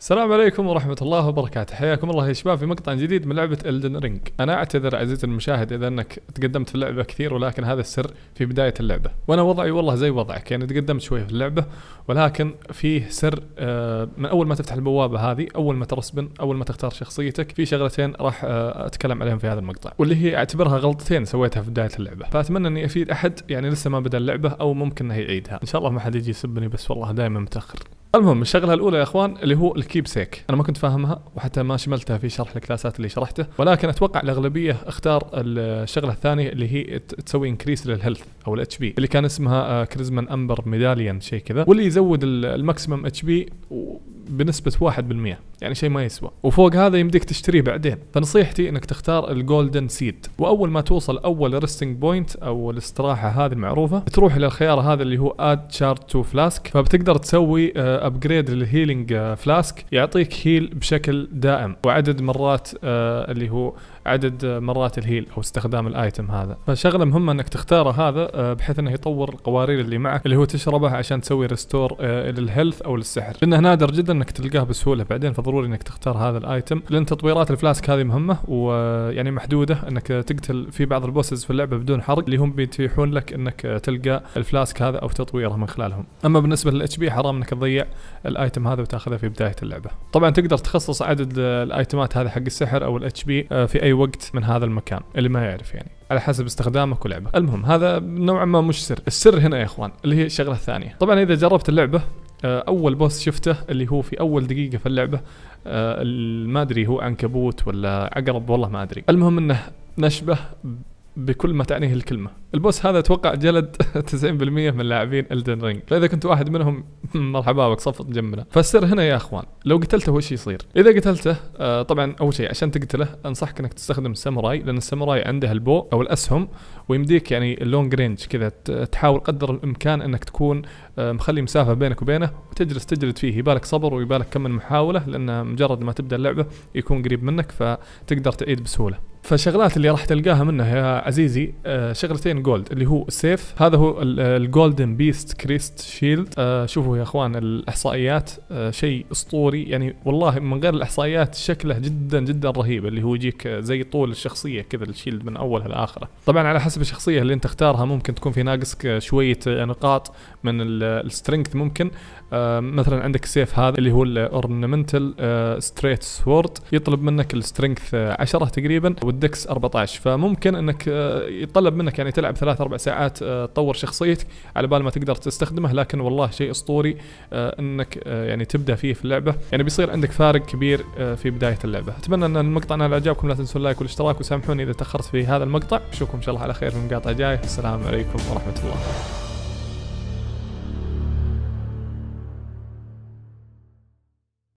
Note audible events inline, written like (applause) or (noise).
السلام عليكم ورحمة الله وبركاته، حياكم الله يا شباب في مقطع جديد من لعبة الدن رينج، أنا أعتذر عزيزي المشاهد إذا أنك تقدمت في اللعبة كثير ولكن هذا السر في بداية اللعبة، وأنا وضعي والله زي وضعك يعني تقدمت شوية في اللعبة ولكن فيه سر آه، من أول ما تفتح البوابة هذه، أول ما ترسبن، أول ما تختار شخصيتك، في شغلتين راح آه، أتكلم عليهم في هذا المقطع، واللي هي أعتبرها غلطتين سويتها في بداية اللعبة، فأتمنى إني أفيد أحد يعني لسه ما بدأ اللعبة أو ممكن إنه يعيدها، إن شاء الله ما حد يجي يسبني بس والله دائما متأخر. المهم الشغله الاولى يا اخوان اللي هو الكيب سيك انا ما كنت فاهمها وحتى ما شملتها في شرح الكلاسات اللي شرحته ولكن اتوقع الاغلبيه اختار الشغله الثانيه اللي هي تسوي انكريس للهيلث او الاتش بي اللي كان اسمها كريزمان امبر ميداليان شيء كذا واللي يزود الماكسيمم اتش بي بنسبة 1% يعني شيء ما يسوى وفوق هذا يمديك تشتريه بعدين فنصيحتي انك تختار الجولدن سيد واول ما توصل اول ريستنج بوينت او الاستراحة هذه المعروفة تروح الى الخيار هذا اللي هو اد شارت تو فلاسك فبتقدر تسوي ابجريد للهيلينج فلاسك يعطيك هيل بشكل دائم وعدد مرات آه، اللي هو عدد مرات الهيل او استخدام الايتم هذا فشغله مهمه انك تختاره هذا آه، بحيث انه يطور القوارير اللي معك اللي هو تشربه عشان تسوي ريستور آه، للهيلث او للسحر لانه نادر جدا انك تلقاه بسهوله بعدين فضروري انك تختار هذا الايتم لان تطويرات الفلاسك هذه مهمه ويعني محدوده انك تقتل في بعض البوسز في اللعبه بدون حرق اللي هم بيتيحون لك انك تلقى الفلاسك هذا او تطويره من خلالهم اما بالنسبه للاتش بي حرام انك تضيع الايتم هذا وتاخذه في بدايه اللعبه طبعا تقدر تخصص عدد الايتمات هذه حق السحر او الاتش آه، بي في اي وقت من هذا المكان اللي ما يعرف يعني على حسب استخدامك ولعبك المهم هذا نوعا ما مش سر السر هنا يا اخوان اللي هي الشغله الثانيه طبعا اذا جربت اللعبه آه، اول بوس شفته اللي هو في اول دقيقه في اللعبه آه، ما ادري هو عنكبوت ولا عقرب والله ما ادري المهم انه نشبه بكل ما تعنيه الكلمه البوس هذا اتوقع جلد 90% (laughs) من لاعبين الدن رينج فاذا كنت واحد منهم (laughs) مرحبا بك صفط جنبنا فالسر هنا يا اخوان لو قتلته وش يصير اذا قتلته آه طبعا اول شيء عشان تقتله انصحك انك تستخدم الساموراي لان الساموراي عنده البو او الاسهم ويمديك يعني اللونج رينج كذا تحاول قدر الامكان انك تكون آه مخلي مسافه بينك وبينه وتجلس تجلد فيه يبالك صبر ويبالك كم من محاوله لانه مجرد ما تبدا اللعبه يكون قريب منك فتقدر تعيد بسهوله فشغلات اللي راح تلقاها منه يا عزيزي آه، شغلتين جولد اللي هو السيف هذا هو الجولدن بيست كريست شيلد شوفوا يا اخوان الاحصائيات آه، شيء اسطوري يعني والله من غير الاحصائيات شكله جدا جدا رهيب اللي هو يجيك زي طول الشخصيه كذا الشيلد من اولها لاخره طبعا على حسب الشخصيه اللي انت تختارها ممكن تكون في ناقصك شويه نقاط من السترينث ممكن آه، مثلا عندك السيف هذا اللي هو الاورنمنتال ستريت سورد يطلب منك السترينث 10 تقريبا الدكس 14 فممكن انك آه، يتطلب منك يعني تلعب ثلاث اربع ساعات آه، تطور شخصيتك على بال ما تقدر تستخدمه لكن والله شيء اسطوري آه، انك يعني تبدا فيه في اللعبه يعني بيصير عندك فارق كبير في بدايه اللعبه اتمنى ان المقطع نال اعجابكم لا تنسوا اللايك والاشتراك وسامحوني اذا تاخرت في هذا المقطع اشوفكم ان شاء الله على خير في مقاطع جايه السلام عليكم ورحمه الله